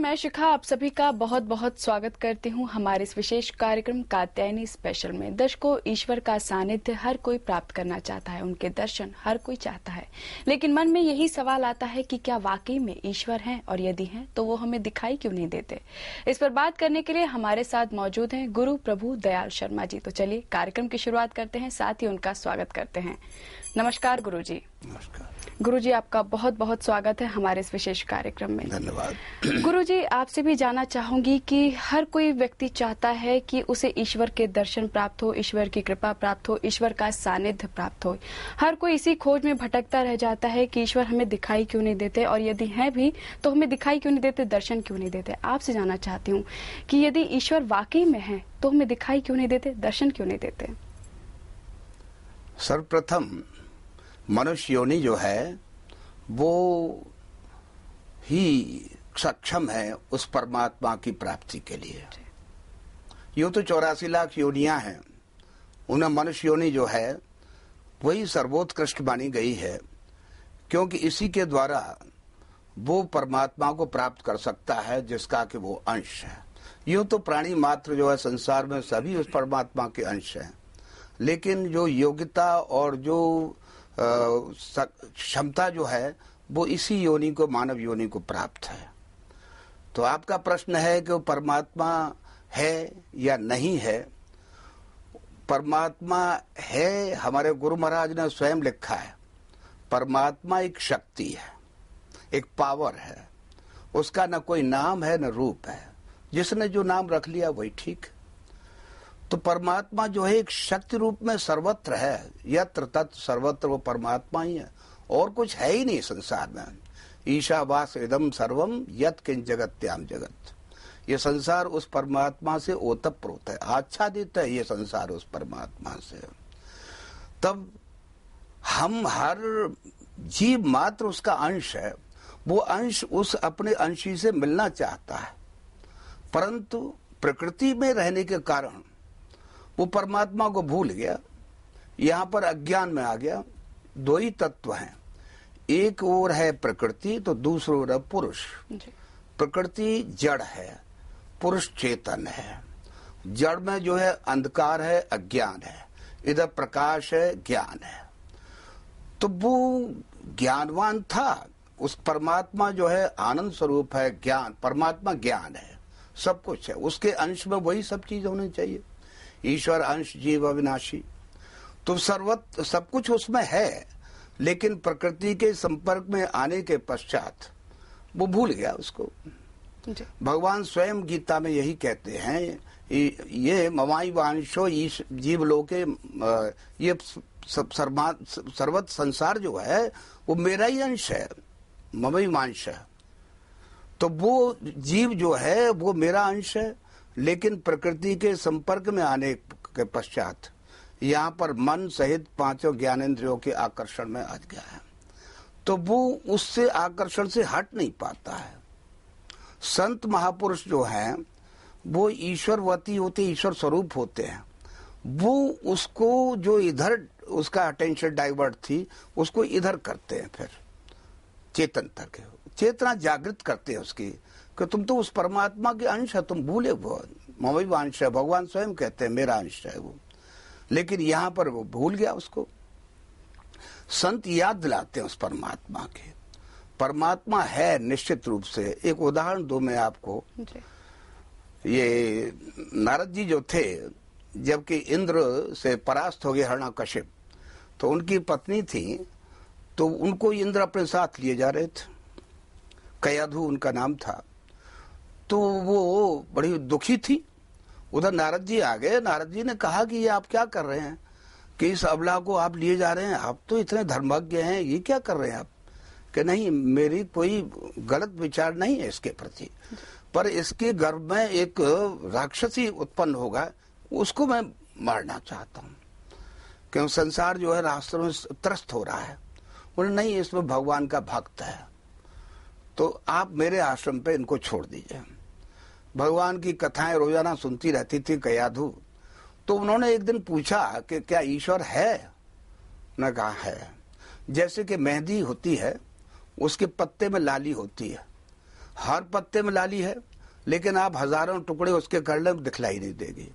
मैं शिखा आप सभी का बहुत बहुत स्वागत करती हूँ हमारे इस विशेष कार्यक्रम कात्यायनी स्पेशल में दर्शकों ईश्वर का सानिध्य हर कोई प्राप्त करना चाहता है उनके दर्शन हर कोई चाहता है लेकिन मन में यही सवाल आता है कि क्या वाकई में ईश्वर हैं और यदि हैं तो वो हमें दिखाई क्यों नहीं देते इस पर बात करने के लिए हमारे साथ मौजूद है गुरु प्रभु दयाल शर्मा जी तो चलिए कार्यक्रम की शुरुआत करते हैं साथ ही उनका स्वागत करते हैं नमस्कार गुरु जी नमस्कार गुरुजी आपका बहुत बहुत स्वागत है हमारे इस विशेष कार्यक्रम में धन्यवाद गुरुजी आपसे भी जानना चाहूंगी कि हर कोई व्यक्ति चाहता है कि उसे ईश्वर के दर्शन प्राप्त हो ईश्वर की कृपा प्राप्त हो ईश्वर का सानिध्य प्राप्त हो हर कोई इसी खोज में भटकता रह जाता है कि ईश्वर हमें दिखाई क्यों नहीं देते और यदि है भी तो हमें दिखाई क्यों नहीं देते दर्शन क्यों नहीं देते आपसे जानना चाहती हूँ कि यदि ईश्वर वाकई में है तो हमें दिखाई क्यों नहीं देते दर्शन क्यों नहीं देते सर्वप्रथम मनुष्य योनि जो है वो ही सक्षम है उस परमात्मा की प्राप्ति के लिए यो तो चौरासी लाख योनिया हैं उन्हें मनुष्य योनि जो है वही सर्वोत्कृष्ट मानी गई है क्योंकि इसी के द्वारा वो परमात्मा को प्राप्त कर सकता है जिसका कि वो अंश है यूँ तो प्राणी मात्र जो है संसार में सभी उस परमात्मा के अंश हैं लेकिन जो योग्यता और जो क्षमता जो है वो इसी योनि को मानव योनि को प्राप्त है तो आपका प्रश्न है कि वो परमात्मा है या नहीं है परमात्मा है हमारे गुरु महाराज ने स्वयं लिखा है परमात्मा एक शक्ति है एक पावर है उसका न कोई नाम है न रूप है जिसने जो नाम रख लिया वही ठीक है तो परमात्मा जो है एक शक्ति रूप में सर्वत्र है यत्र तत् सर्वत्र वो परमात्मा ही है और कुछ है ही नहीं संसार में ईशावास इदम सर्वम यत किंच जगत त्याम जगत ये संसार उस परमात्मा से ओतप्रोत है आच्छादित है ये संसार उस परमात्मा से तब हम हर जीव मात्र उसका अंश है वो अंश उस अपने अंशी से मिलना चाहता है परंतु प्रकृति में रहने के कारण वो परमात्मा को भूल गया यहाँ पर अज्ञान में आ गया दो ही तत्व हैं एक ओर है प्रकृति तो दूसरी ओर है पुरुष प्रकृति जड़ है पुरुष चेतन है जड़ में जो है अंधकार है अज्ञान है इधर प्रकाश है ज्ञान है तो वो ज्ञानवान था उस परमात्मा जो है आनंद स्वरूप है ज्ञान परमात्मा ज्ञान है सब कुछ है उसके अंश में वही सब चीज होनी चाहिए ईश्वर अंश जीव अविनाशी तो सर्वत सब कुछ उसमें है लेकिन प्रकृति के संपर्क में आने के पश्चात वो भूल गया उसको भगवान स्वयं गीता में यही कहते हैं ये मवाई वांशो जीव लोके ये सर्वत संसार जो है वो मेरा ही अंश है ममई मांश है तो वो जीव जो है वो मेरा अंश है लेकिन प्रकृति के संपर्क में आने के पश्चात यहाँ पर मन सहित पांचों ज्ञानेन्द्रियों के आकर्षण में आ गया है तो वो उससे आकर्षण से हट नहीं पाता है संत महापुरुष जो है वो ईश्वरवती होते ईश्वर स्वरूप होते हैं वो उसको जो इधर उसका अटेंशन डाइवर्ट थी उसको इधर करते हैं फिर चेतन तक चेतना जागृत करते हैं उसकी कि तुम तो उस परमात्मा के अंश है तुम भूले वो मवैव अंश है भगवान स्वयं कहते हैं मेरा अंश है वो लेकिन यहां पर वो भूल गया उसको संत याद दिलाते हैं उस परमात्मा के परमात्मा है निश्चित रूप से एक उदाहरण दो मैं आपको ये नारद जी जो थे जबकि इंद्र से परास्त हो गए हरणा कश्यप तो उनकी पत्नी थी तो उनको इंद्र अपने साथ लिए जा रहे थे कयाधु उनका नाम था तो वो बड़ी दुखी थी उधर नारद जी आ गए नारद जी ने कहा कि ये आप क्या कर रहे हैं कि इस अबला को आप लिए जा रहे हैं आप तो इतने धर्मज्ञ हैं ये क्या कर रहे हैं आप कि नहीं मेरी कोई गलत विचार नहीं है इसके प्रति पर इसके गर्भ में एक राक्षसी उत्पन्न होगा उसको मैं मारना चाहता हूँ क्यों संसार जो है रास्ते में त्रस्त हो रहा है उन्हें नहीं इसमें भगवान का भक्त है तो आप मेरे आश्रम पे इनको छोड़ दीजिए भगवान की कथाएं रोजाना सुनती रहती थी कयाधु तो उन्होंने एक दिन पूछा कि क्या ईश्वर है न कहा है जैसे कि मेहंदी होती है उसके पत्ते में लाली होती है हर पत्ते में लाली है लेकिन आप हजारों टुकड़े उसके कर लें दिखलाई नहीं देगी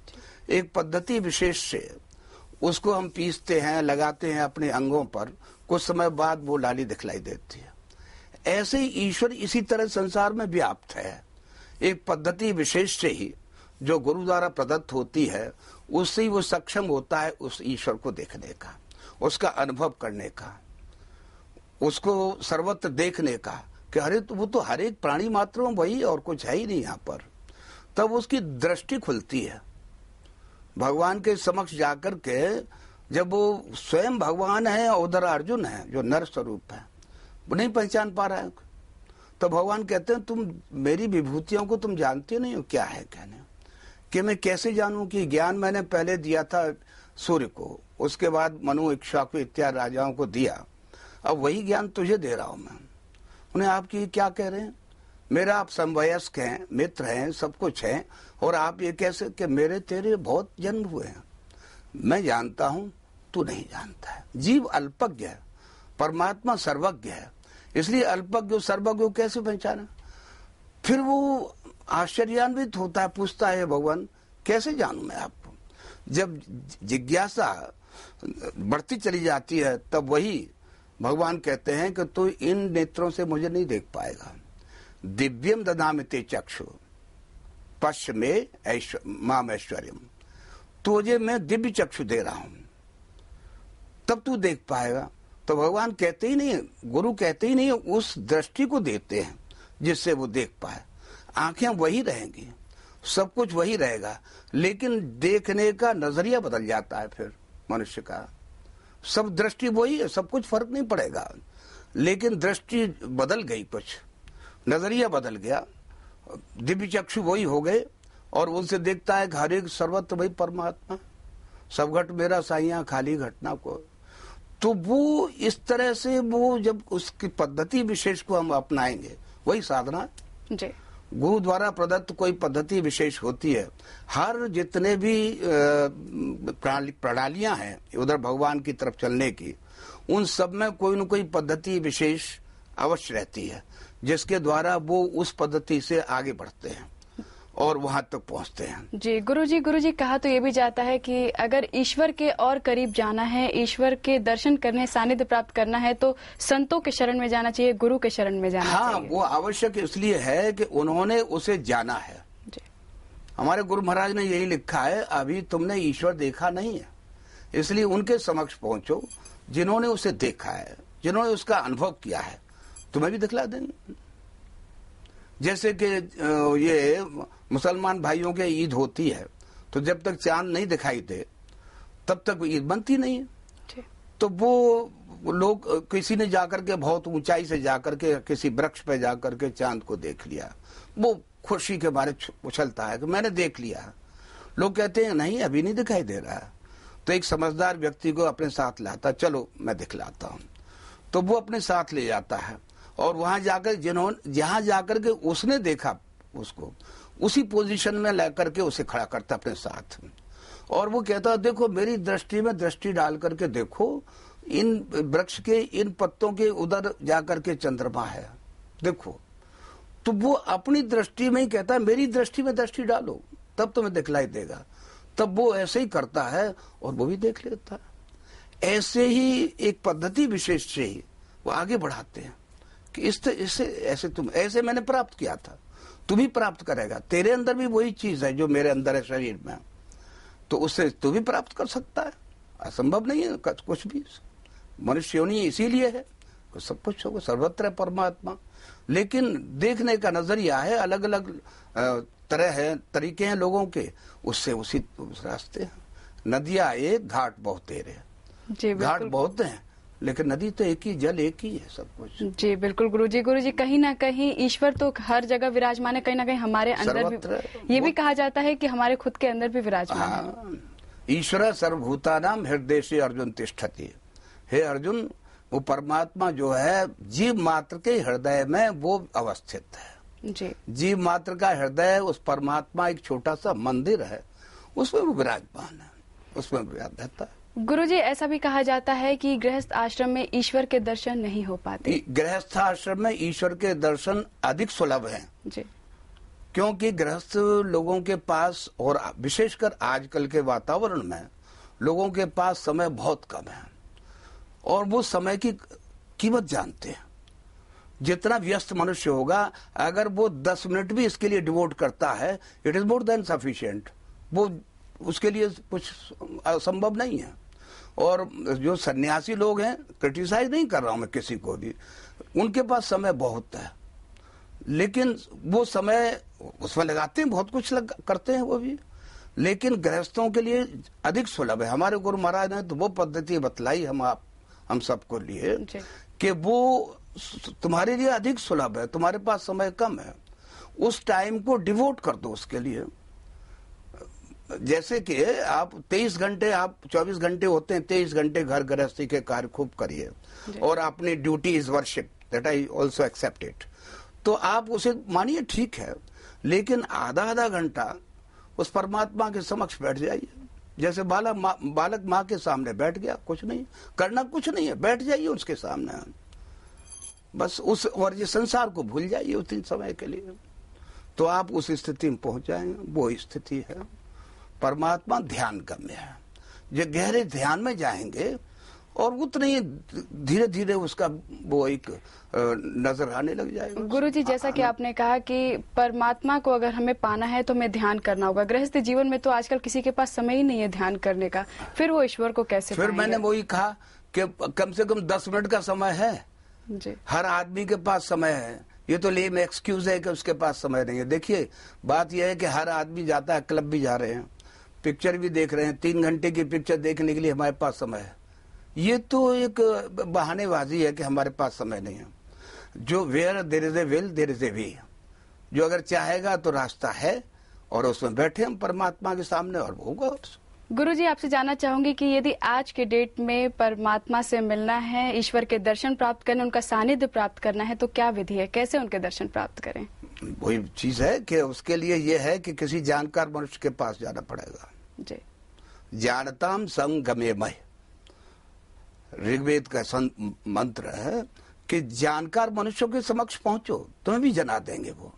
एक पद्धति विशेष से उसको हम पीसते हैं लगाते हैं अपने अंगों पर कुछ समय बाद वो लाली दिखलाई देती है ऐसे ही ईश्वर इसी तरह संसार में व्याप्त है एक पद्धति विशेष से ही जो गुरु द्वारा प्रदत्त होती है उससे ही वो सक्षम होता है उस ईश्वर को देखने का उसका अनुभव करने का उसको सर्वत्र देखने का कि अरे तो वो तो हर एक प्राणी मात्र वही और कुछ है ही नहीं यहाँ पर तब उसकी दृष्टि खुलती है भगवान के समक्ष जाकर के जब वो स्वयं भगवान है उधर अर्जुन है जो नर स्वरूप है वो नहीं पहचान पा रहा है तो भगवान कहते हैं तुम मेरी विभूतियों को तुम जानते नहीं हो क्या है कहने कि मैं कैसे जानूं कि ज्ञान मैंने पहले दिया था सूर्य को उसके बाद मनु इच्छा को इत्यादि राजाओं को दिया अब वही ज्ञान तुझे दे रहा हूं मैं उन्हें आपकी क्या कह रहे हैं मेरा आप समवयस्क हैं मित्र हैं सब कुछ हैं और आप ये कैसे कि मेरे तेरे बहुत जन्म हुए हैं मैं जानता हूं तू नहीं जानता है जीव अल्पज्ञ है परमात्मा सर्वज्ञ है इसलिए अल्पज्ञ सर्वज्ञ कैसे पहचाना फिर वो आश्चर्यान्वित होता है पूछता है भगवान कैसे जानू मैं आपको जब जिज्ञासा बढ़ती चली जाती है तब वही भगवान कहते हैं कि तू तो इन नेत्रों से मुझे नहीं देख पाएगा दिव्यम ददाम ते चक्षु पश्च में माम ऐश्वर्य तुझे मैं दिव्य चक्षु दे रहा हूं तब तू देख पाएगा तो भगवान कहते ही नहीं गुरु कहते ही नहीं उस दृष्टि को देते हैं जिससे वो देख पाए आंखें वही रहेंगी सब कुछ वही रहेगा लेकिन देखने का नजरिया बदल जाता है फिर मनुष्य का सब दृष्टि वही है सब कुछ फर्क नहीं पड़ेगा लेकिन दृष्टि बदल गई कुछ नजरिया बदल गया दिव्य चक्षु वही हो गए और उनसे देखता है हर एक सर्वत्र वही परमात्मा सब घट मेरा साइया खाली घटना को तो वो इस तरह से वो जब उसकी पद्धति विशेष को हम अपनाएंगे वही साधना जी गुरु द्वारा प्रदत्त कोई पद्धति विशेष होती है हर जितने भी प्रणालियां हैं उधर भगवान की तरफ चलने की उन सब में कोई न कोई पद्धति विशेष अवश्य रहती है जिसके द्वारा वो उस पद्धति से आगे बढ़ते हैं और वहाँ तक पहुंचते पहुँचते हैं जी गुरु जी गुरु जी कहा तो ये भी जाता है कि अगर ईश्वर के और करीब जाना है ईश्वर के दर्शन करने सानिध्य प्राप्त करना है तो संतों के शरण में जाना चाहिए गुरु के शरण में जाना हाँ चाहिए। वो आवश्यक इसलिए है कि उन्होंने उसे जाना है हमारे गुरु महाराज ने यही लिखा है अभी तुमने ईश्वर देखा नहीं है इसलिए उनके समक्ष पहुंचो जिन्होंने उसे देखा है जिन्होंने उसका अनुभव किया है तुम्हें भी दिखला देंगे जैसे कि ये मुसलमान भाइयों के ईद होती है तो जब तक चांद नहीं दिखाई दे तब तक ईद बनती नहीं है तो वो लोग किसी ने जाकर के बहुत ऊंचाई से जाकर के किसी वृक्ष पे जाकर के चांद को देख लिया वो खुशी के बारे उछलता है कि मैंने देख लिया लोग कहते हैं नहीं अभी नहीं दिखाई दे रहा है तो एक समझदार व्यक्ति को अपने साथ लाता चलो मैं दिखलाता हूँ तो वो अपने साथ ले जाता है और वहां जाकर जिन्होंने जहां जाकर के उसने देखा उसको उसी पोजीशन में ला करके उसे खड़ा करता अपने साथ और वो कहता देखो मेरी दृष्टि में दृष्टि डाल करके देखो इन वृक्ष के इन पत्तों के उधर जाकर के चंद्रमा है देखो तो वो अपनी दृष्टि में ही कहता है मेरी दृष्टि में दृष्टि डालो तब तुम्हें दिखलाई देगा तब वो ऐसे ही करता है और वो भी देख लेता है ऐसे ही एक पद्धति विशेष से ही वो आगे बढ़ाते हैं कि इस इससे ऐसे तुम ऐसे मैंने प्राप्त किया था तू भी प्राप्त करेगा तेरे अंदर भी वही चीज है जो मेरे अंदर है शरीर में तो उससे तू भी प्राप्त कर सकता है असंभव नहीं है कुछ भी मनुष्य होनी इसीलिए है तो सब कुछ होगा सर्वत्र है परमात्मा लेकिन देखने का नजरिया है अलग अलग तरह है तरीके हैं लोगों के उससे उसी उस रास्ते नदिया एक घाट बहुत तेरे घाट बहुत हैं लेकिन नदी तो एक ही जल एक ही है सब कुछ जी बिल्कुल गुरु जी गुरु जी कहीं ना कहीं ईश्वर तो हर जगह विराजमान है कहीं ना कहीं हमारे अंदर भी ये भी कहा जाता है कि हमारे खुद के अंदर भी विराजमान है हाँ। ईश्वर सर्वभूता नाम हृदय से अर्जुन तिष्ठती हे अर्जुन वो परमात्मा जो है जीव मात्र के हृदय में वो अवस्थित है जी जीव मात्र का हृदय उस परमात्मा एक छोटा सा मंदिर है उसमें वो विराजमान है उसमें रहता है गुरु जी ऐसा भी कहा जाता है कि गृहस्थ आश्रम में ईश्वर के दर्शन नहीं हो पाते गृहस्थ आश्रम में ईश्वर के दर्शन अधिक सुलभ है क्योंकि गृहस्थ लोगों के पास और विशेषकर आजकल के वातावरण में लोगों के पास समय बहुत कम है और वो समय की कीमत जानते हैं जितना व्यस्त मनुष्य होगा अगर वो दस मिनट भी इसके लिए डिवोट करता है it is more than sufficient वो उसके लिए कुछ असंभव नहीं है और जो सन्यासी लोग हैं क्रिटिसाइज नहीं कर रहा हूं मैं किसी को भी उनके पास समय बहुत है लेकिन वो समय उसमें लगाते हैं बहुत कुछ लग, करते हैं वो भी लेकिन गृहस्थों के लिए अधिक सुलभ है हमारे गुरु महाराज ने तो वो पद्धति बतलाई हम आप हम सबको लिए कि वो तुम्हारे लिए अधिक सुलभ है तुम्हारे पास समय कम है उस टाइम को डिवोट कर दो उसके लिए जैसे कि आप 23 घंटे आप 24 घंटे होते हैं 23 घंटे घर गृहस्थी के कार्य खूब करिए और अपनी duty is worship that I also accept it तो आप उसे मानिए ठीक है लेकिन आधा आधा घंटा उस परमात्मा के समक्ष बैठ जाइए जैसे बालक मा, बालक माँ के सामने बैठ गया कुछ नहीं करना कुछ नहीं है बैठ जाइए उसके सामने बस उस और ये संसार को भूल जाइए उतने समय के लिए तो आप उस स्थिति में पहुंच जाए वो स्थिति है परमात्मा ध्यान गम्य है जो गहरे ध्यान में जाएंगे और उतने ही धीरे धीरे उसका वो एक नजर आने लग जाएगा गुरु जी जैसा कि आपने कहा कि परमात्मा को अगर हमें पाना है तो हमें ध्यान करना होगा गृहस्थ जीवन में तो आजकल किसी के पास समय ही नहीं है ध्यान करने का फिर वो ईश्वर को कैसे फिर मैंने वही कहा कि कम से कम दस मिनट का समय है जी। हर आदमी के पास समय है ये तो लेम एक्सक्यूज है कि उसके पास समय नहीं है देखिए बात यह है कि हर आदमी जाता है क्लब भी जा रहे हैं पिक्चर भी देख रहे हैं तीन घंटे की पिक्चर देखने के लिए हमारे पास समय है ये तो एक बहानेबाजी है कि हमारे पास समय नहीं है जो where there is a will there is a way जो अगर चाहेगा तो रास्ता है और उसमें बैठे हम परमात्मा के सामने और होगा गुरु जी आपसे जानना चाहूंगी कि यदि आज के डेट में परमात्मा से मिलना है ईश्वर के दर्शन प्राप्त करने उनका सानिध्य प्राप्त करना है तो क्या विधि है कैसे उनके दर्शन प्राप्त करें वही चीज है कि उसके लिए यह है कि किसी जानकार मनुष्य के पास जाना पड़ेगा जी ज्ञानताम संगमे ऋग्वेद का मंत्र है कि जानकार मनुष्यों के समक्ष पहुंचो तुम्हें भी जना देंगे वो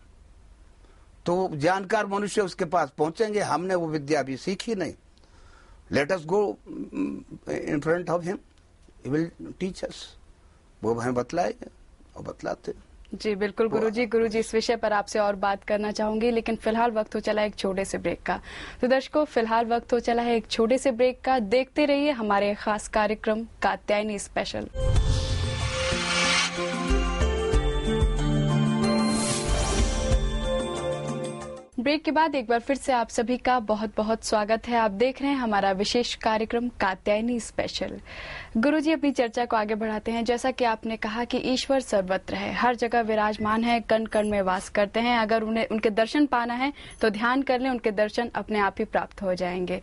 तो जानकार मनुष्य उसके पास पहुंचेंगे हमने वो विद्या भी सीखी नहीं let us go in front of him will teach us वो हमें बतलाएगा और बतलाते हैं जी बिल्कुल तो गुरु जी गुरु जी इस विषय पर आपसे और बात करना चाहूंगी लेकिन फिलहाल वक्त हो चला है एक छोटे से ब्रेक का तो दर्शकों फिलहाल वक्त हो चला है एक छोटे से ब्रेक का देखते रहिए हमारे खास कार्यक्रम कात्यायनी स्पेशल ब्रेक के बाद एक बार फिर से आप सभी का बहुत बहुत स्वागत है आप देख रहे हैं हमारा विशेष कार्यक्रम कात्यायनी स्पेशल गुरुजी अपनी चर्चा को आगे बढ़ाते हैं जैसा कि आपने कहा कि ईश्वर सर्वत्र है हर जगह विराजमान है कण कण में वास करते हैं अगर उन्हें उनके दर्शन पाना है तो ध्यान कर लें उनके दर्शन अपने आप ही प्राप्त हो जाएंगे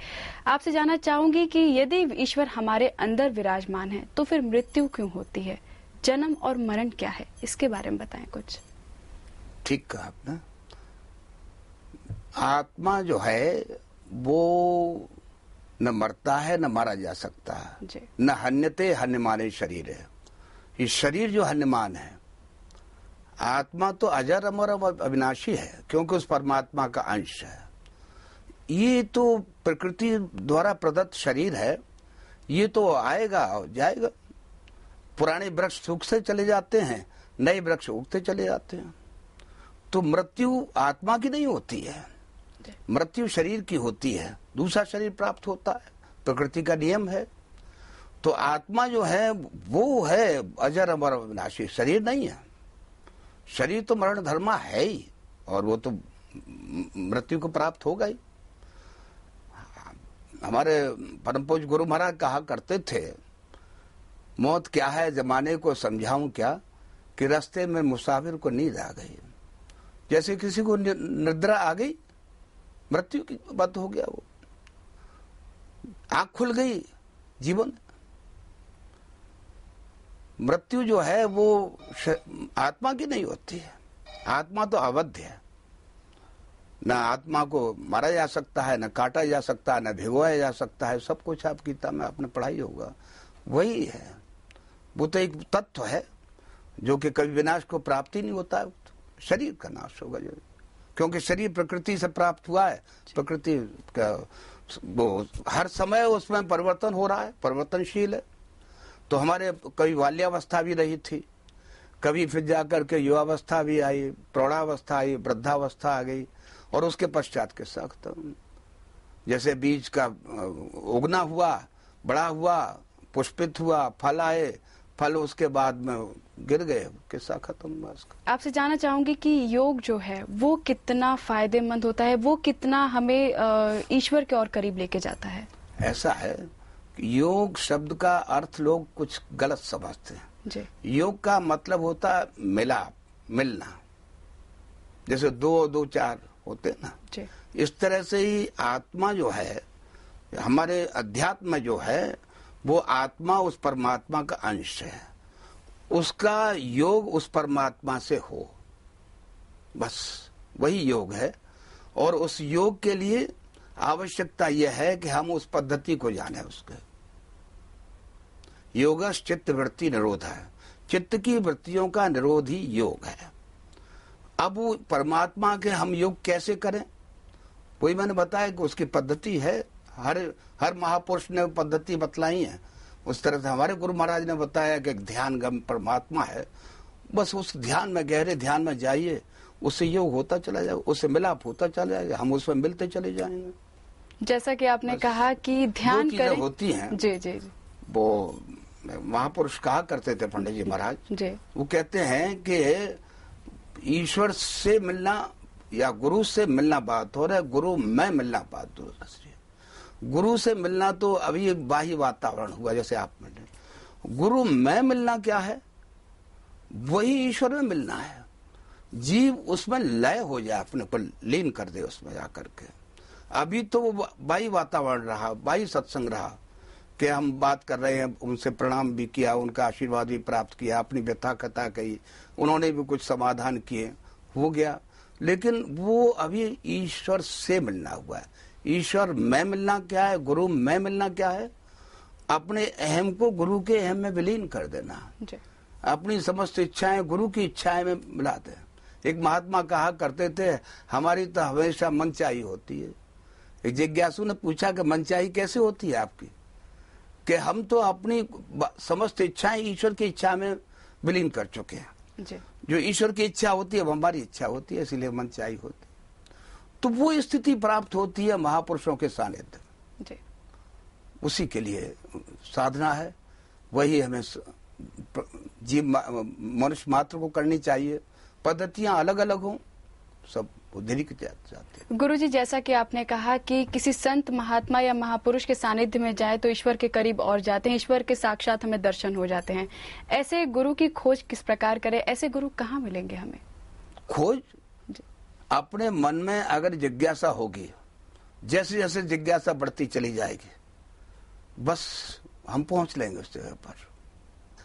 आपसे जानना चाहूंगी कि यदि ईश्वर हमारे अंदर विराजमान है तो फिर मृत्यु क्यों होती है जन्म और मरण क्या है इसके बारे में बताएं कुछ ठीक कहा आपने आत्मा जो है वो न मरता है न मारा जा सकता है न हन्यते हन्यमाने शरीर है ये शरीर जो हन्यमान है आत्मा तो अजर अमर अविनाशी है क्योंकि उस परमात्मा का अंश है ये तो प्रकृति द्वारा प्रदत्त शरीर है ये तो आएगा जाएगा पुराने वृक्ष सूखते चले जाते हैं नए वृक्ष उगते चले जाते हैं तो मृत्यु आत्मा की नहीं होती है मृत्यु शरीर की होती है दूसरा शरीर प्राप्त होता है प्रकृति का नियम है तो आत्मा जो है वो है अजर अमर अविनाशी शरीर नहीं है शरीर तो मरण धर्मा है ही और वो तो मृत्यु को प्राप्त हो गई हमारे परम पूज गुरु महाराज कहा करते थे मौत क्या है जमाने को समझाऊं क्या कि रास्ते में मुसाफिर को नींद आ गई जैसे किसी को निद्रा आ गई मृत्यु की बात हो गया वो आंख खुल गई जीवन मृत्यु जो है वो आत्मा की नहीं होती है आत्मा तो अवध है ना आत्मा को मारा जा सकता है ना काटा जा सकता है ना भिगोया जा सकता है सब कुछ आप गीता में आपने पढ़ाई होगा वही है वो तो एक तत्व है जो कि कभी विनाश को प्राप्ति नहीं होता है शरीर का नाश होगा जो क्योंकि शरीर प्रकृति से प्राप्त हुआ है प्रकृति का वो हर समय उसमें परिवर्तन हो रहा है परिवर्तनशील है तो हमारे कभी बाल्यावस्था भी रही थी कभी फिर जाकर के युवावस्था भी आई प्रौढ़ावस्था आई वृद्धावस्था आ गई और उसके पश्चात के सख्त तो जैसे बीज का उगना हुआ बड़ा हुआ पुष्पित हुआ फल आए फल उसके बाद में गिर गए किस्सा खत्म आपसे जानना चाहूंगी कि योग जो है वो कितना फायदेमंद होता है वो कितना हमें ईश्वर के और करीब लेके जाता है ऐसा है योग शब्द का अर्थ लोग कुछ गलत समझते हैं जी। योग का मतलब होता है मिला मिलना जैसे दो दो चार होते हैं ना जी। इस तरह से ही आत्मा जो है हमारे अध्यात्म जो है वो आत्मा उस परमात्मा का अंश है उसका योग उस परमात्मा से हो बस वही योग है और उस योग के लिए आवश्यकता यह है कि हम उस पद्धति को जाने उसके योग चित्त वृत्ति निरोध है चित्त की वृत्तियों का निरोध ही योग है अब परमात्मा के हम योग कैसे करें वही मैंने बताया कि उसकी पद्धति है हर हर महापुरुष ने पद्धति बतलाई है उस तरह से हमारे गुरु महाराज ने बताया कि ध्यान गम परमात्मा है बस उस ध्यान में गहरे ध्यान में जाइए उससे योग होता चला जाए उससे मिलाप होता चला जाएगा हम उसमें मिलते चले जाएंगे जैसा कि आपने कहा कि ध्यान करें होती हैं जी जी वो महापुरुष कहा करते थे पंडित जी महाराज वो कहते हैं कि ईश्वर से मिलना या गुरु से मिलना बात हो रहा है गुरु में मिलना बात हो रहा है गुरु से मिलना तो अभी बाह्य वातावरण हुआ जैसे आप मिले गुरु में मिलना क्या है वही ईश्वर में मिलना है जीव उसमें लय हो जाए अपने पर लीन कर दे उसमें जा करके अभी तो वो बाई वातावरण रहा बाई सत्संग रहा कि हम बात कर रहे हैं उनसे प्रणाम भी किया उनका आशीर्वाद भी प्राप्त किया अपनी व्यथा कथा कही उन्होंने भी कुछ समाधान किए हो गया लेकिन वो अभी ईश्वर से मिलना हुआ है ईश्वर मैं मिलना क्या है गुरु मैं मिलना क्या है अपने अहम को गुरु के अहम में विलीन कर देना अपनी समस्त इच्छाएं गुरु की इच्छाएं में मिलाते हैं एक महात्मा कहा करते थे हमारी तो हमेशा मनचाही होती है एक जिज्ञासु ने पूछा कि मनचाही कैसे होती है आपकी कि हम तो अपनी समस्त इच्छाएं ईश्वर की इच्छा में विलीन कर चुके हैं जो ईश्वर की इच्छा होती है वो हमारी इच्छा होती है इसीलिए मनचाही होती है तो वो स्थिति प्राप्त होती है महापुरुषों के सानिध्य उसी के लिए साधना है वही हमें जीव मनुष्य मात्र को करनी चाहिए पद्धतियां अलग अलग हों सब जाते गुरु जी जैसा कि आपने कहा कि किसी संत महात्मा या महापुरुष के सानिध्य में जाए तो ईश्वर के करीब और जाते हैं ईश्वर के साक्षात हमें दर्शन हो जाते हैं ऐसे गुरु की खोज किस प्रकार करें ऐसे गुरु कहाँ मिलेंगे हमें खोज अपने मन में अगर जिज्ञासा होगी जैसे जैसे जिज्ञासा बढ़ती चली जाएगी बस हम पहुंच लेंगे उस जगह पर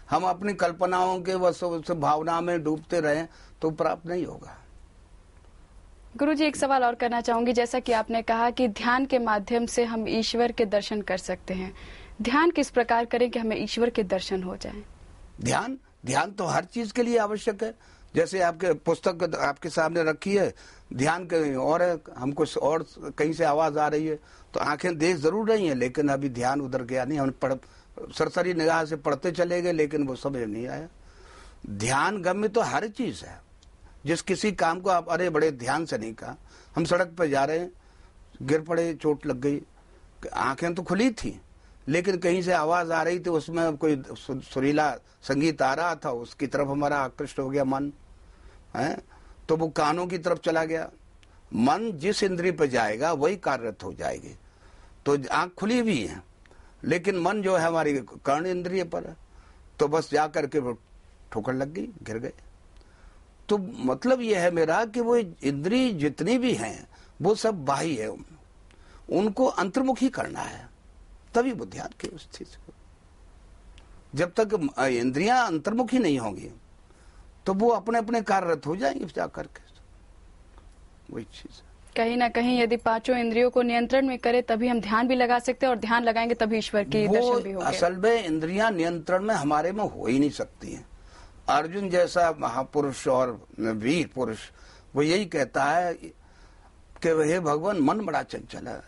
हम अपनी कल्पनाओं के बस भावना में डूबते रहें तो प्राप्त नहीं होगा गुरु जी एक सवाल और करना चाहूंगी जैसा कि आपने कहा कि ध्यान के माध्यम से हम ईश्वर के दर्शन कर सकते हैं ध्यान किस प्रकार करें कि हमें ईश्वर के दर्शन हो जाए ध्यान ध्यान तो हर चीज के लिए आवश्यक है जैसे आपके पुस्तक आपके सामने रखी है ध्यान कहीं और है हमको और कहीं से आवाज आ रही है तो आंखें देख जरूर रही है लेकिन अभी ध्यान उधर गया नहीं हम पढ़ सरसरी निगाह से पढ़ते चले गए लेकिन वो समझ नहीं आया ध्यान गम्य तो हर चीज है जिस किसी काम को आप अरे बड़े ध्यान से नहीं कहा हम सड़क पर जा रहे हैं गिर पड़े चोट लग गई आंखें तो खुली थी लेकिन कहीं से आवाज आ रही थी उसमें कोई सुरीला संगीत आ रहा था उसकी तरफ हमारा आकृष्ट हो गया मन है तो वो कानों की तरफ चला गया मन जिस इंद्री पर जाएगा वही कार्यरत हो जाएगी तो आंख खुली भी है लेकिन मन जो है हमारी कर्ण इंद्रिय पर तो बस जा करके वो ठोकर लग गई गिर गए तो मतलब यह है मेरा कि वो इंद्री जितनी भी हैं वो सब बाही है उनको अंतर्मुखी करना है तभी बुद्धियात की उस चीज जब तक इंद्रियां अंतर्मुखी नहीं होंगी तो वो अपने अपने कार्यरत हो जाएंगे जाकर के वही चीज कहीं ना कहीं यदि पांचों इंद्रियों को नियंत्रण में करें तभी हम ध्यान भी लगा सकते हैं और ध्यान लगाएंगे तभी ईश्वर की दर्शन भी असल में इंद्रियां नियंत्रण में हमारे में हो ही नहीं सकती हैं अर्जुन जैसा महापुरुष और वीर पुरुष वो यही कहता है कि हे भगवान मन बड़ा चंचल है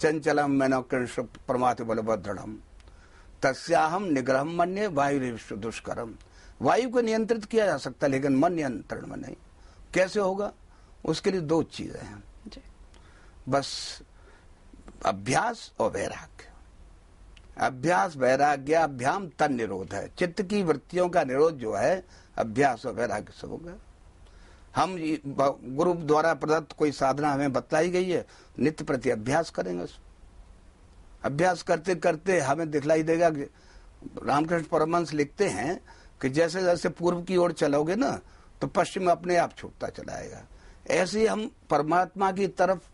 चंचलम मैनो कृष्ण परमात्म बलभद्रणम तस्याहम निग्रह मन वायु दुष्करम वायु को नियंत्रित किया जा सकता है लेकिन मन नियंत्रण में नहीं कैसे होगा उसके लिए दो चीजें हैं बस अभ्यास और वैराग्य अभ्यास वैराग्य अभ्याम तन निरोध है चित्त की वृत्तियों का निरोध जो है अभ्यास और वैराग्य से होगा हम गुरु द्वारा प्रदत्त कोई साधना हमें बतलाई गई है नित्य प्रति अभ्यास करेंगे अभ्यास करते करते हमें दिखलाई देगा रामकृष्ण परमंश लिखते हैं कि जैसे जैसे पूर्व की ओर चलोगे ना तो पश्चिम अपने आप छूटता चलाएगा ऐसे हम परमात्मा की तरफ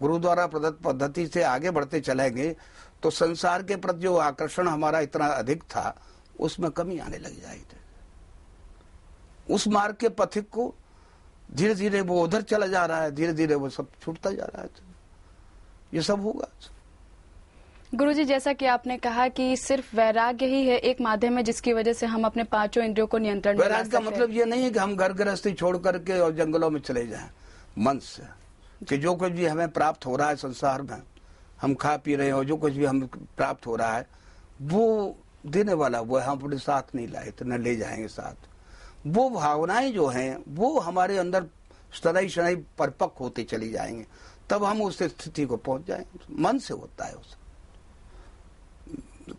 गुरु द्वारा प्रदत्त पद्धति से आगे बढ़ते चलेंगे तो संसार के प्रति जो आकर्षण हमारा इतना अधिक था उसमें कमी आने लग जाएगी उस मार्ग के पथिक को धीरे धीरे वो उधर चला जा रहा है धीरे धीरे वो सब छूटता जा रहा है ये सब होगा गुरुजी जैसा कि आपने कहा कि सिर्फ वैराग्य ही है एक माध्यम है जिसकी वजह से हम अपने पांचों इंद्रियों को नियंत्रण वैराग्य का मतलब ये नहीं है कि हम घर गृहस्थी छोड़ करके और जंगलों में चले जाए मन से कि जो कुछ भी हमें प्राप्त हो रहा है संसार में हम खा पी रहे हो जो कुछ भी हम प्राप्त हो रहा है वो देने वाला वो हम अपने साथ नहीं लाए तो न ले जाएंगे साथ वो भावनाएं जो हैं वो हमारे अंदर सदाई शनाई परपक्व होते चली जाएंगे तब हम उस स्थिति को पहुंच जाएंगे मन से होता है उसमें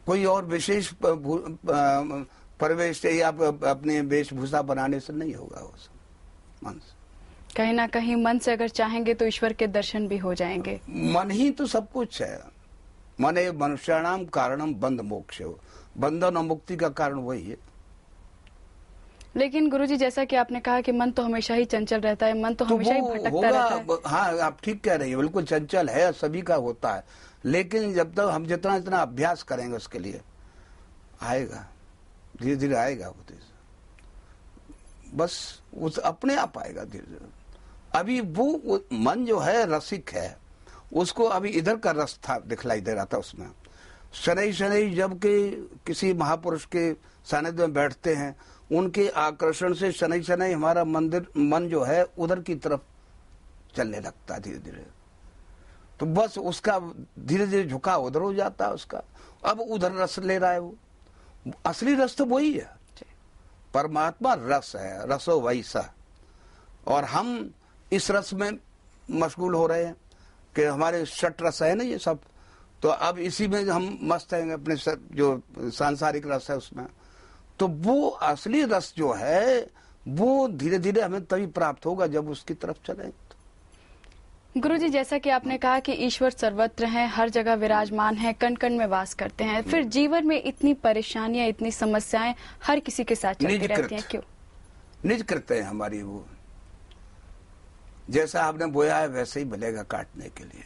कोई और विशेष परिवेश या अपने वेशभूषा बनाने से नहीं होगा वो सब मन से कहीं ना कहीं मन से अगर चाहेंगे तो ईश्वर के दर्शन भी हो जाएंगे मन ही तो सब कुछ है मन मनुष्य मनुष्याणाम कारणम बंद मोक्ष हो बंधन और मुक्ति का कारण वही है लेकिन गुरुजी जैसा कि आपने कहा कि मन तो हमेशा ही चंचल रहता है मन तो, तो हमेशा ही भटकता रहता है हाँ आप ठीक कह रही है बिल्कुल चंचल है सभी का होता है लेकिन जब तक तो हम जितना जितना अभ्यास करेंगे उसके लिए आएगा धीरे धीरे आएगा वो बस उस अपने आप आएगा धीरे धीरे अभी वो मन जो है रसिक है उसको अभी इधर का रस था दिखलाई दे रहा था उसमें शनि जब के किसी महापुरुष के सानिध्य में बैठते हैं उनके आकर्षण से शनि शनै हमारा मंदिर मन जो है उधर की तरफ चलने लगता धीरे धीरे तो बस उसका धीरे धीरे झुका उधर हो जाता है उसका अब उधर रस ले रहा है वो असली रस तो वही है परमात्मा रस है रसो वैसा और हम इस रस में मशगूल हो रहे हैं कि हमारे शट रस है ना ये सब तो अब इसी में हम मस्त हैं अपने जो सांसारिक रस है उसमें तो वो असली रस जो है वो धीरे धीरे हमें तभी प्राप्त होगा जब उसकी तरफ चले गुरु जी जैसा कि आपने कहा कि ईश्वर सर्वत्र हैं हर जगह विराजमान है कण कण में वास करते हैं फिर हम्म। जीवन में इतनी परेशानियां इतनी समस्याएं हर किसी के साथ चलती रहती हैं क्यों निज करते हैं हमारी वो जैसा आपने बोया है वैसे ही भलेगा काटने के लिए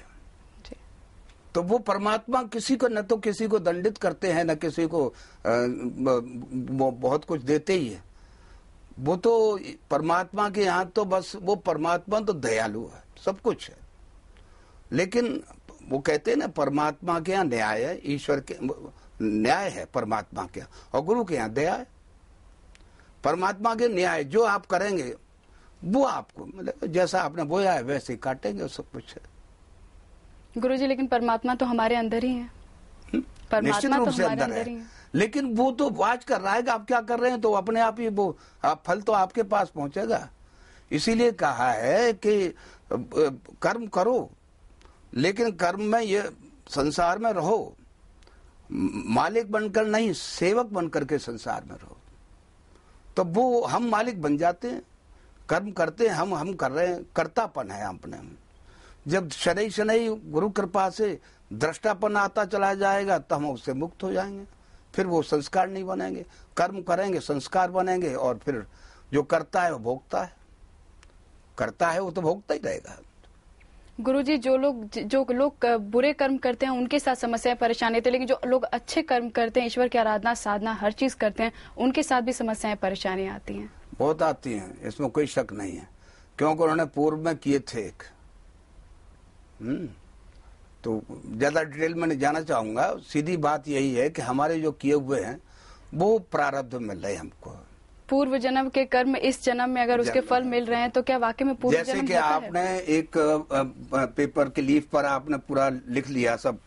तो वो परमात्मा किसी को न तो किसी को दंडित करते हैं न किसी को बहुत कुछ देते ही है वो तो परमात्मा के यहां तो बस वो परमात्मा तो दयालु है सब कुछ है लेकिन वो कहते हैं ना परमात्मा के यहाँ न्याय है ईश्वर के न्याय है परमात्मा के यहाँ और गुरु के यहाँ दया है परमात्मा के न्याय जो आप करेंगे वो आपको मतलब जैसा आपने बोया है वैसे ही काटेंगे सब कुछ है गुरु जी लेकिन परमात्मा तो हमारे अंदर ही है हम्म। परमात्मा तो हमारे अंदर ही है लेकिन वो तो आज कर रहा है आप क्या कर रहे हैं तो अपने आप ही वो आप फल तो आपके पास पहुंचेगा इसीलिए कहा है कि कर्म करो लेकिन कर्म में ये संसार में रहो मालिक बनकर नहीं सेवक बनकर के संसार में रहो तो वो हम मालिक बन जाते हैं कर्म करते हैं हम हम कर रहे हैं कर्तापन है अपने हम जब शनि शनि गुरु कृपा से दृष्टापन आता चला जाएगा तो हम उससे मुक्त हो जाएंगे फिर वो संस्कार नहीं बनेंगे कर्म करेंगे संस्कार बनेंगे और फिर जो करता है वो भोगता है करता है वो तो भोगता ही रहेगा गुरुजी जो लोग जो लोग बुरे कर्म करते हैं उनके साथ समस्याएं परेशानी थे है लेकिन जो लोग अच्छे कर्म करते हैं ईश्वर की आराधना साधना हर चीज करते हैं उनके साथ भी समस्याएं परेशानियां आती हैं बहुत आती हैं इसमें कोई शक नहीं है क्योंकि उन्होंने पूर्व में किए थे एक हम्म। तो ज़्यादा डिटेल में नहीं जाना चाहूंगा सीधी बात यही है कि हमारे जो किए हुए हैं वो प्रारब्ध मिल रहे हमको पूर्व जन्म के कर्म इस जन्म में अगर उसके फल मिल रहे हैं तो क्या वाकई में पूर्व जैसे कि आपने एक पेपर के लीफ पर आपने पूरा लिख लिया सब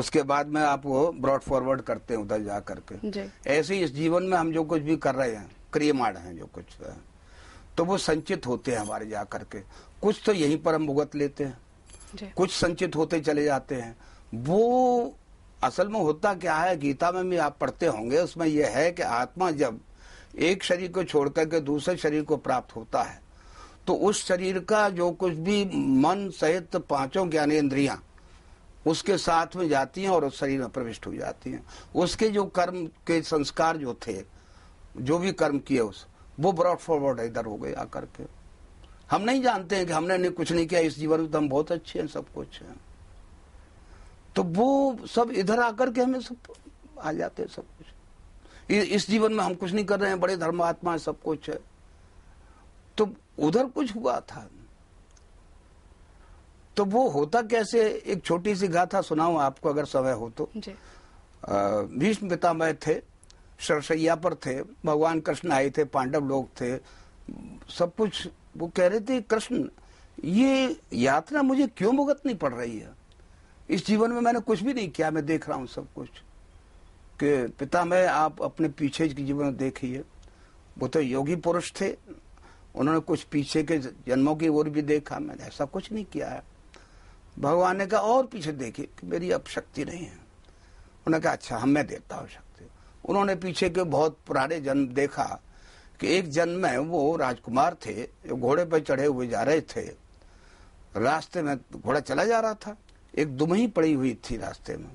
उसके बाद में आप वो ब्रॉड फॉरवर्ड करते हैं उधर जा करके ऐसे ही इस जीवन में हम जो कुछ भी कर रहे हैं क्रियमाण है जो कुछ है तो वो संचित होते हैं हमारे जा करके कुछ तो यहीं पर हम भुगत लेते हैं कुछ संचित होते चले जाते हैं वो असल में होता क्या है गीता में भी आप पढ़ते होंगे उसमें यह है कि आत्मा जब एक शरीर को छोड़कर के दूसरे शरीर को प्राप्त होता है तो उस शरीर का जो कुछ भी मन सहित पांचों ज्ञानेन्द्रियां उसके साथ में जाती हैं और उस शरीर में प्रविष्ट हो जाती हैं उसके जो कर्म के संस्कार जो थे जो भी कर्म किए उस वो ब्रॉड फॉरवर्ड इधर हो गए आकर के हम नहीं जानते हैं कि हमने नहीं कुछ नहीं किया इस जीवन में तो हम बहुत अच्छे हैं सब कुछ हैं तो वो सब इधर आकर के हमें सब आ जाते हैं सब कुछ इस जीवन में हम कुछ नहीं कर रहे हैं बड़े धर्मात्मा है सब कुछ है तो उधर कुछ हुआ था तो वो होता कैसे एक छोटी सी गाथा सुनाऊं आपको अगर समय हो तो भीष्म पितामह थे सरसैया पर थे भगवान कृष्ण आए थे पांडव लोग थे सब कुछ वो कह रहे थे कृष्ण ये यात्रा मुझे क्यों नहीं पड़ रही है इस जीवन में मैंने कुछ भी नहीं किया मैं देख रहा हूँ सब कुछ कि पिता मैं आप अपने पीछे के जीवन में देखिए वो तो योगी पुरुष थे उन्होंने कुछ पीछे के जन्मों की ओर भी देखा मैंने ऐसा कुछ नहीं किया है भगवान ने कहा और पीछे देखे कि मेरी अब शक्ति नहीं है उन्होंने कहा अच्छा हम मैं देता हूँ शक्ति उन्होंने पीछे के बहुत पुराने जन्म देखा कि एक जन्म में वो राजकुमार थे जो घोड़े पर चढ़े हुए जा रहे थे रास्ते में घोड़ा चला जा रहा था एक दुमही पड़ी हुई थी रास्ते में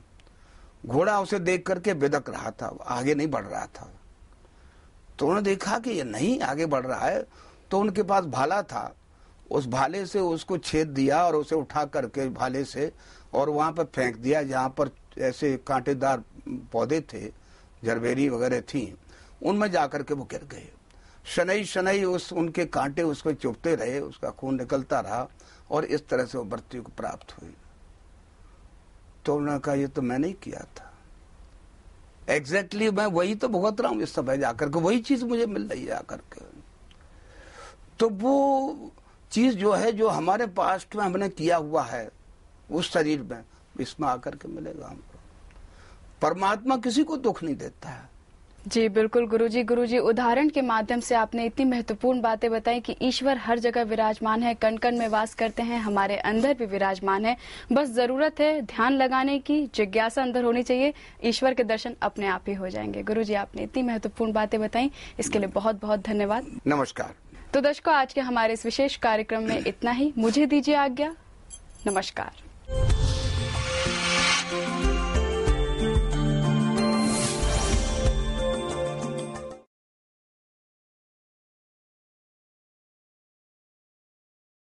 घोड़ा उसे देख करके बेदक रहा था आगे नहीं बढ़ रहा था तो उन्होंने देखा कि ये नहीं आगे बढ़ रहा है तो उनके पास भाला था उस भाले से उसको छेद दिया और उसे उठा करके भाले से और वहां पर फेंक दिया जहां पर ऐसे कांटेदार पौधे थे जरबेरी वगैरह थी उनमें जाकर के वो गिर गए शनई शनई उस उनके कांटे उसको चुपते रहे उसका खून निकलता रहा और इस तरह से वो मृत्यु को प्राप्त हुई तो उन्होंने कहा ये तो मैं नहीं किया था एग्जैक्टली exactly मैं वही तो भुगत रहा हूं इस समय जाकर के वही चीज मुझे मिल रही है आकर के तो वो चीज जो है जो हमारे पास्ट में हमने किया हुआ है उस शरीर में इसमें आकर के मिलेगा हमको परमात्मा किसी को दुख नहीं देता है जी बिल्कुल गुरुजी गुरुजी उदाहरण के माध्यम से आपने इतनी महत्वपूर्ण बातें बताई कि ईश्वर हर जगह विराजमान है कण कण में वास करते हैं हमारे अंदर भी विराजमान है बस जरूरत है ध्यान लगाने की जिज्ञासा अंदर होनी चाहिए ईश्वर के दर्शन अपने आप ही हो जाएंगे गुरुजी आपने इतनी महत्वपूर्ण बातें बताई इसके लिए बहुत बहुत धन्यवाद नमस्कार तो दर्शकों आज के हमारे इस विशेष कार्यक्रम में इतना ही मुझे दीजिए आज्ञा नमस्कार